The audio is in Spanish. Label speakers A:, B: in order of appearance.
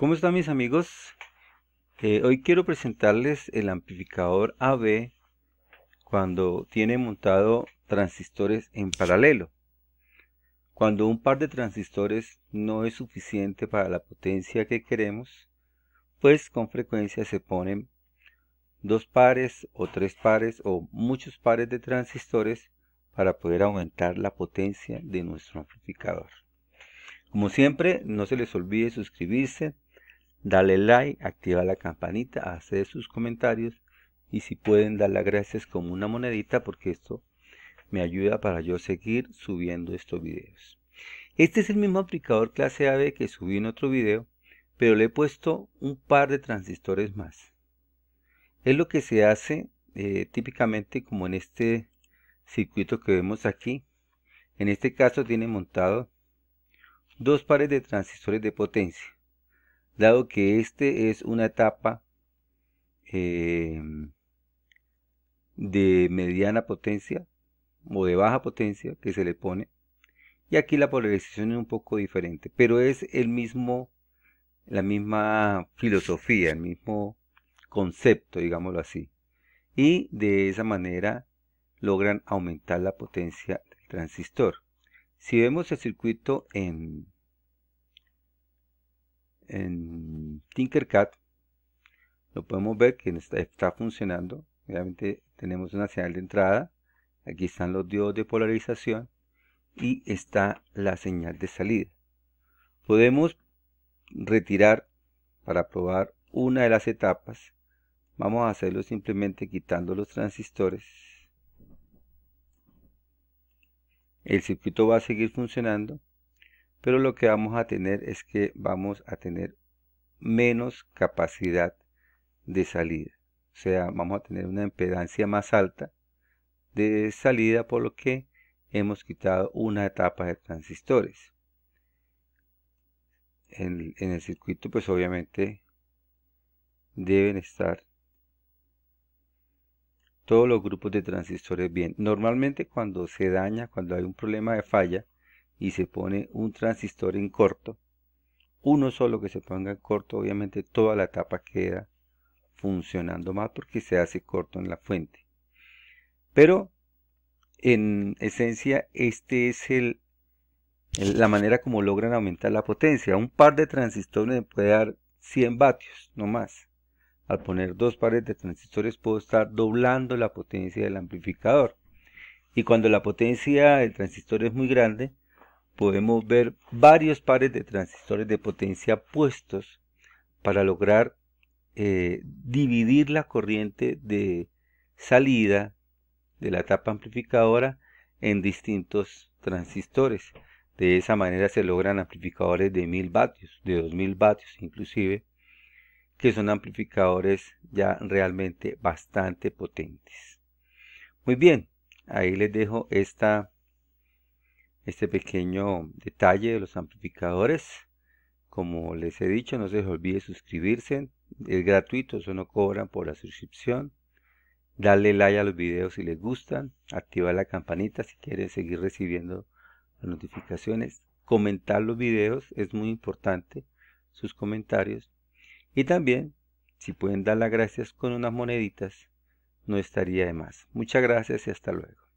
A: ¿Cómo están mis amigos? Eh, hoy quiero presentarles el amplificador AB cuando tiene montado transistores en paralelo. Cuando un par de transistores no es suficiente para la potencia que queremos, pues con frecuencia se ponen dos pares o tres pares o muchos pares de transistores para poder aumentar la potencia de nuestro amplificador. Como siempre, no se les olvide suscribirse, Dale like, activa la campanita, hacer sus comentarios y si pueden dar las gracias como una monedita porque esto me ayuda para yo seguir subiendo estos videos. Este es el mismo aplicador clase AB que subí en otro video, pero le he puesto un par de transistores más. Es lo que se hace eh, típicamente como en este circuito que vemos aquí. En este caso tiene montado dos pares de transistores de potencia dado que este es una etapa em, de mediana potencia o de baja potencia que se le pone. Y aquí la polarización es un poco diferente, pero es el mismo, la misma filosofía, el mismo concepto, digámoslo así. Y de esa manera logran aumentar la potencia del transistor. Si vemos el circuito en en Tinkercad lo podemos ver que está, funcionando. Obviamente tenemos una señal de entrada. Aquí están los diodos de polarización y está la señal de salida. Podemos retirar para probar una de las etapas. Vamos a hacerlo simplemente quitando los transistores. El circuito va a seguir funcionando pero lo que vamos a tener es que vamos a tener menos capacidad de salida. O sea, vamos a tener una impedancia más alta de salida, por lo que hemos quitado una etapa de transistores. En, el circuito, pues obviamente deben estar todos los grupos de transistores bien. Normalmente cuando se daña, cuando hay un problema de falla, y se pone un transistor en corto, uno solo que se ponga en corto, obviamente toda la tapa queda funcionando más porque se hace corto en la fuente. Pero en esencia este es el, la manera como logran aumentar la potencia. Un par de transistores puede dar 100 vatios, no más. Al poner dos pares de transistores puedo estar doblando la potencia del amplificador. Y cuando la potencia del transistor es muy grande, podemos ver varios pares de transistores de potencia puestos para lograr eh, dividir la corriente de salida de la tapa amplificadora en distintos transistores. De esa manera se logran amplificadores de 1000 vatios, de 2000 vatios inclusive, que son amplificadores ya realmente bastante potentes. Muy bien, ahí les dejo esta este pequeño detalle de los amplificadores. Como les he dicho, no se les olvide suscribirse. Es gratuito, eso no cobran por la suscripción. Darle like a los videos si les gustan. Activar la campanita si quieren seguir recibiendo las notificaciones. Comentar los videos, es muy importante sus comentarios. Y también, si pueden dar las gracias con unas moneditas, no estaría de más. Muchas gracias y hasta luego.